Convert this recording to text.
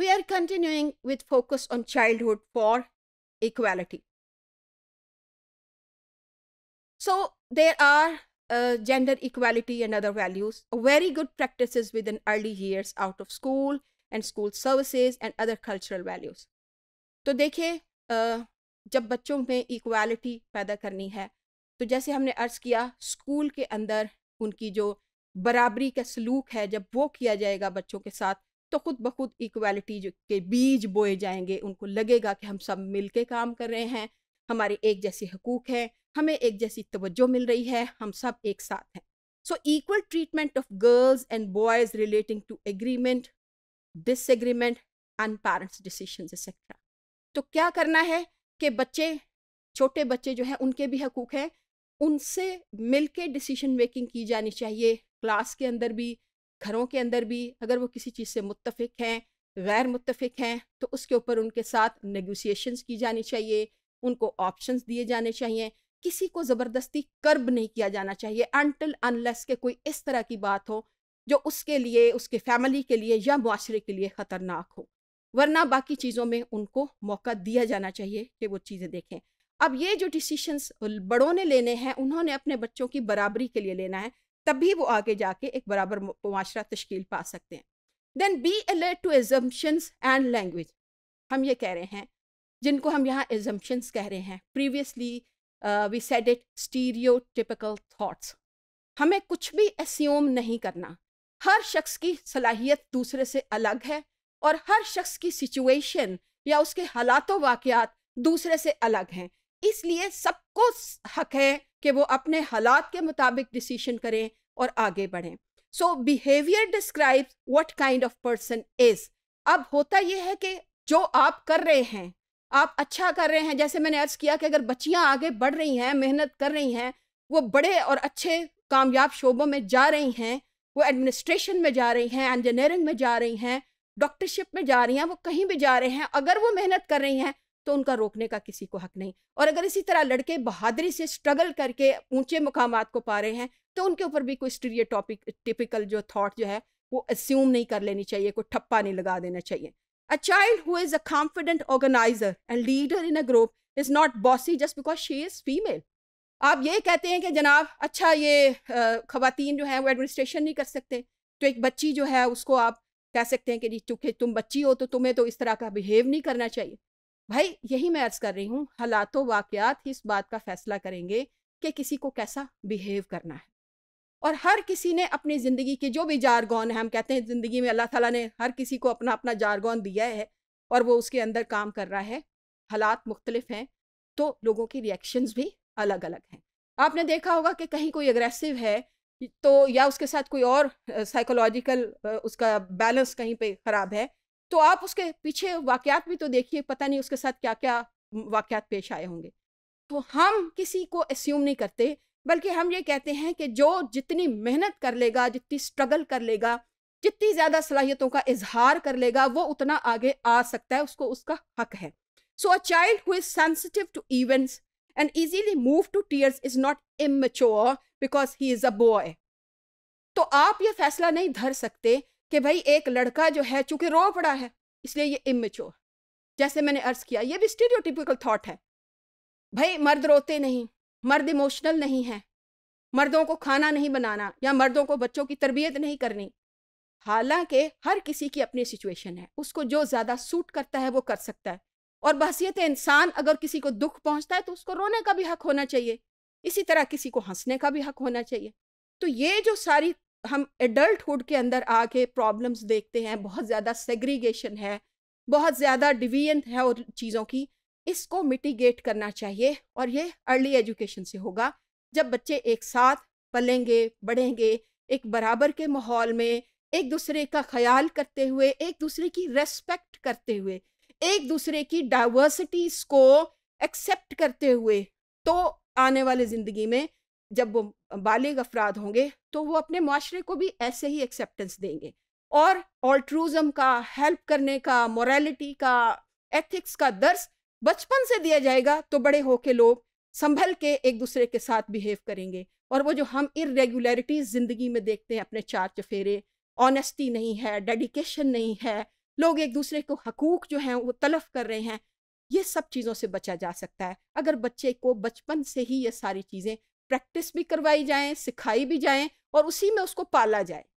we are continuing with focus on childhood for equality. So there are uh, gender equality and other values, very good practices within early years out of school and school services and other cultural values. to dekhe jab bachchon mein equality paida karni hai to jaise humne arz kiya school ke andar unki jo बराबरी ka sulook hai jab wo kiya jayega bachchon ke sath तो खुद ब खुद equality के बीज बोए जाएंगे उनको लगेगा कि हम सब मिल के काम कर रहे हैं हमारे एक जैसे हकूक़ हैं हमें एक जैसी तवज्जो मिल रही है हम सब एक साथ हैं so equal treatment of girls and boys relating to agreement disagreement and parents decision etcetera तो क्या करना है कि बच्चे छोटे बच्चे जो हैं उनके भी हकूक़ हैं उनसे मिल के मेकिंग की जानी चाहिए क्लास के अंदर भी घरों के अंदर भी अगर वो किसी चीज़ से मुतफिक हैं गैर मुतफिक हैं तो उसके ऊपर उनके साथ नेगोशिएशंस की जानी चाहिए उनको ऑप्शंस दिए जाने चाहिए किसी को ज़बरदस्ती कर्ब नहीं किया जाना चाहिए अनटिल अनलेस के कोई इस तरह की बात हो जो उसके लिए उसके फैमिली के लिए या माशरे के लिए ख़तरनाक हो वरना बाकी चीज़ों में उनको मौका दिया जाना चाहिए कि वो चीज़ें देखें अब ये जो डिसीशंस बड़ों ने लेने हैं उन्होंने अपने बच्चों की बराबरी के लिए लेना है तब भी वो आगे जाके एक बराबर माशरा तश्कील पा सकते हैं then be alert to assumptions and language हम ये कह रहे हैं जिनको हम यहाँ एजम्पन्स कह रहे हैं previously we said it stereotypical thoughts हमें कुछ भी एस्यूम नहीं करना हर शख्स की सलाहियत दूसरे से अलग है और हर शख्स की सिचुएशन या उसके हालात वाक़ात दूसरे से अलग हैं इसलिए सब को हक है कि वो अपने हालात के मुताबिक डिसीशन करें और आगे बढ़ें so behaviour describe what kind of person is अब होता यह है कि जो आप कर रहे हैं आप अच्छा कर रहे हैं जैसे मैंने अर्ज किया कि अगर बच्चियां आगे बढ़ रही हैं मेहनत कर रही हैं वो बड़े और अच्छे कामयाब शोबों में जा रही हैं वो एडमिनिस्ट्रेशन में जा रही हैं इंजीनियरिंग में जा रही हैं डॉक्टरशिप में जा रही हैं वो कहीं भी जा रहे हैं अगर वो मेहनत कर रही हैं तो उनका रोकने का किसी को हक नहीं और अगर इसी तरह लड़के बहादुरी से स्ट्रगल करके ऊंचे मुकाम को पा रहे हैं तो उनके ऊपर भी कोई स्टीरियो टॉपिक टिपिकल जो थाट जो है वो अस्यूम नहीं कर लेनी चाहिए कोई ठप्पा नहीं लगा देना चाहिए a child who is a confident organiser and leader in a group is not bossy just because she is female आप ये कहते हैं कि जनाब अच्छा ये खातन जो है वो एडमिनिस्ट्रेशन नहीं कर सकते तो एक बच्ची जो है उसको आप कह सकते हैं कि जी चूंकि तुम बच्ची हो तो तुम्हें तो इस तरह का बिहेव नहीं करना चाहिए भाई यही मैं अर्ज कर रही हूँ हालातों वाकयात ही इस बात का फैसला करेंगे कि किसी को कैसा बिहेव करना है और हर किसी ने अपनी ज़िंदगी के जो भी जारगौन है हम कहते हैं ज़िंदगी में अल्लाह ताला ने हर किसी को अपना अपना जारगौन दिया है और वो उसके अंदर काम कर रहा है हालात मुख्तलिफ हैं तो लोगों के रिएक्शंस भी अलग अलग हैं आपने देखा होगा कि कहीं कोई अग्रेसिव है तो या उसके साथ कोई और साइकोलॉजिकल उसका बैलेंस कहीं पर ख़राब है तो आप उसके पीछे वाक्यात भी तो देखिए पता नहीं उसके साथ क्या क्या वाक़ात पेश आए होंगे तो हम किसी को एस्यूम नहीं करते बल्कि हम ये कहते हैं कि जो जितनी मेहनत कर लेगा जितनी स्ट्रगल कर लेगा जितनी ज़्यादा सलाहियतों का इजहार कर लेगा वो उतना आगे आ सकता है उसको उसका हक है so a child who is sensitive to events and easily move to tears is not immature because he is a boy तो आप ये फैसला नहीं धर सकते कि भाई एक लड़का जो है चूंकि रो पड़ा है इसलिए ये इमेच्योर जैसे मैंने अर्ज किया ये भी स्टीरियोटिपिकल थॉट है भाई मर्द रोते नहीं मर्द इमोशनल नहीं है मर्दों को खाना नहीं बनाना या मर्दों को बच्चों की तरबियत नहीं करनी हालांकि हर किसी की अपनी सिचुएशन है उसको जो ज़्यादा सूट करता है वो कर सकता है और बहसीत इंसान अगर किसी को दुख पहुंचता है तो उसको रोने का भी हक होना चाहिए इसी तरह किसी को हंसने का भी हक होना चाहिए तो ये जो सारी हम एडल्टहुड के अंदर आके प्रॉब्लम्स देखते हैं बहुत ज़्यादा सेग्रीगेशन है बहुत ज़्यादा डिवीजन है और चीज़ों की इसको मिटिगेट करना चाहिए और ये अर्ली एजुकेशन से होगा जब बच्चे एक साथ पलेंगे बढ़ेंगे एक बराबर के माहौल में एक दूसरे का ख्याल करते हुए एक दूसरे की रेस्पेक्ट करते हुए एक दूसरे की डाइवर्सिटीज़ को एक्सेप्ट करते हुए तो आने वाले ज़िंदगी में जब वो बालिग अफराद होंगे तो वो अपने माशरे को भी ऐसे ही एक्सेप्टेंस देंगे और ऑल्ट्रूज़म का हेल्प करने का मोरालिटी का एथिक्स का दर्स बचपन से दिया जाएगा तो बड़े होके लोग संभल के एक दूसरे के साथ बिहेव करेंगे और वो जो हम इरेगुलरिटीज ज़िंदगी में देखते हैं अपने चार चफेरे ऑनेस्टी नहीं है डेडिकेशन नहीं है लोग एक दूसरे को हकूक जो हैं वो तलफ कर रहे हैं ये सब चीज़ों से बचा जा सकता है अगर बच्चे को बचपन से ही ये सारी चीज़ें प्रैक्टिस भी करवाई जाए सिखाई भी जाए और उसी में उसको पाला जाए